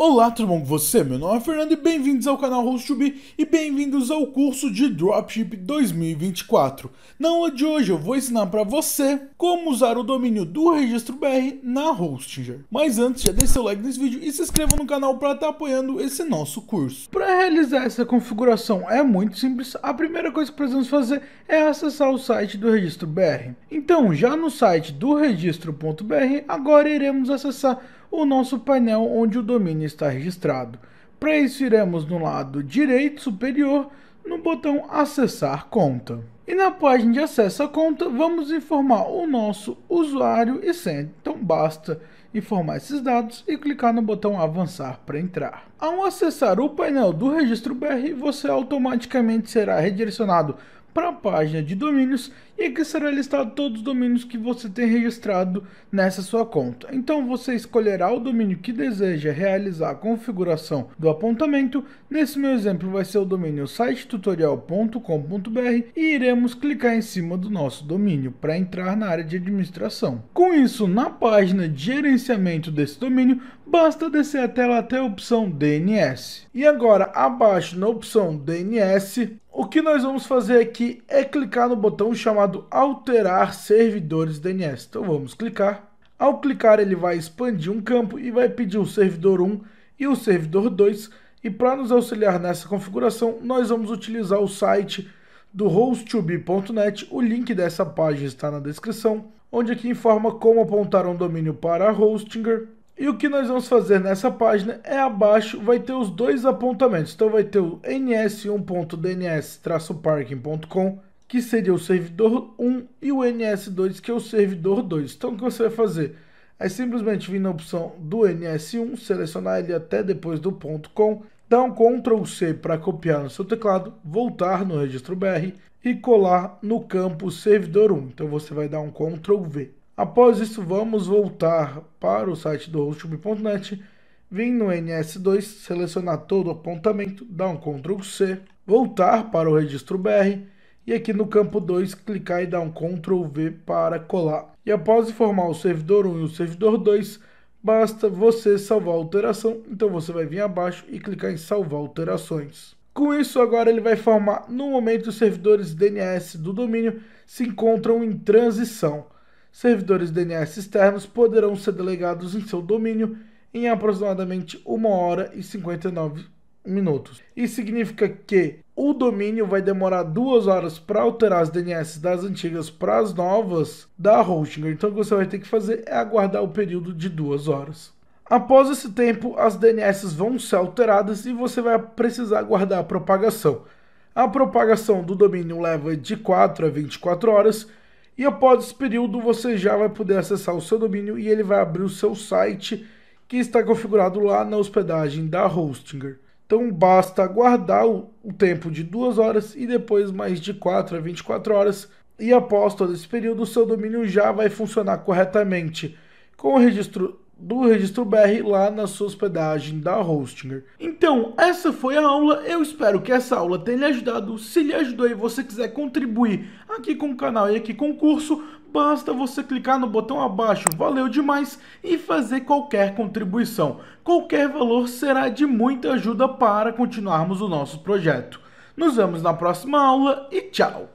Olá, tudo bom com você? Meu nome é Fernando e bem-vindos ao canal Host2B e bem-vindos ao curso de Dropship 2024. Na aula de hoje eu vou ensinar para você como usar o domínio do registro BR na Hostinger. Mas antes, já deixe seu like nesse vídeo e se inscreva no canal para estar tá apoiando esse nosso curso. Para realizar essa configuração é muito simples, a primeira coisa que precisamos fazer é acessar o site do registro BR. Então, já no site do registro.br, agora iremos acessar o nosso painel onde o domínio está registrado. Para isso, iremos no lado direito superior, no botão Acessar Conta. E na página de acesso à conta, vamos informar o nosso usuário e senha. Então basta informar esses dados e clicar no botão Avançar para entrar. Ao acessar o painel do Registro BR, você automaticamente será redirecionado para a página de domínios e aqui será listado todos os domínios que você tem registrado nessa sua conta. Então você escolherá o domínio que deseja realizar a configuração do apontamento. Nesse meu exemplo vai ser o domínio sitetutorial.com.br e iremos clicar em cima do nosso domínio para entrar na área de administração. Com isso, na página de gerenciamento desse domínio, basta descer a tela até a opção DNS. E agora abaixo na opção DNS, o que nós vamos fazer aqui é clicar no botão chamado alterar servidores DNS. Então vamos clicar. Ao clicar ele vai expandir um campo e vai pedir o servidor 1 e o servidor 2. E para nos auxiliar nessa configuração, nós vamos utilizar o site do host O link dessa página está na descrição, onde aqui informa como apontar um domínio para a Hostinger e o que nós vamos fazer nessa página é abaixo, vai ter os dois apontamentos. Então vai ter o ns1.dns-parking.com, que seria o servidor 1, e o ns2, que é o servidor 2. Então o que você vai fazer? É simplesmente vir na opção do ns1, selecionar ele até depois do .com, dar um Ctrl C para copiar no seu teclado, voltar no registro BR e colar no campo servidor 1. Então você vai dar um Ctrl V. Após isso, vamos voltar para o site do hostube.net, vir no NS2, selecionar todo o apontamento, dar um Ctrl C, voltar para o registro BR e aqui no campo 2 clicar e dar um Ctrl V para colar. E após informar o servidor 1 e o servidor 2, basta você salvar a alteração, então você vai vir abaixo e clicar em salvar alterações. Com isso, agora ele vai formar no momento os servidores DNS do domínio se encontram em transição. Servidores DNS externos poderão ser delegados em seu domínio em aproximadamente 1 hora e 59 minutos. Isso significa que o domínio vai demorar duas horas para alterar as DNS das antigas para as novas da hosting. Então o que você vai ter que fazer é aguardar o período de duas horas. Após esse tempo, as DNS vão ser alteradas e você vai precisar aguardar a propagação. A propagação do domínio leva de 4 a 24 horas e após esse período, você já vai poder acessar o seu domínio e ele vai abrir o seu site que está configurado lá na hospedagem da Hostinger. Então basta aguardar o, tempo de duas horas e depois mais de 4 a 24 horas. E após todo esse período, o seu domínio já vai funcionar corretamente, com o registro do registro BR lá na sua hospedagem da Hostinger. Então, essa foi a aula. Eu espero que essa aula tenha lhe ajudado. Se lhe ajudou e você quiser contribuir aqui com o canal e aqui com o curso, basta você clicar no botão abaixo, valeu demais, e fazer qualquer contribuição. Qualquer valor será de muita ajuda para continuarmos o nosso projeto. Nos vemos na próxima aula e tchau!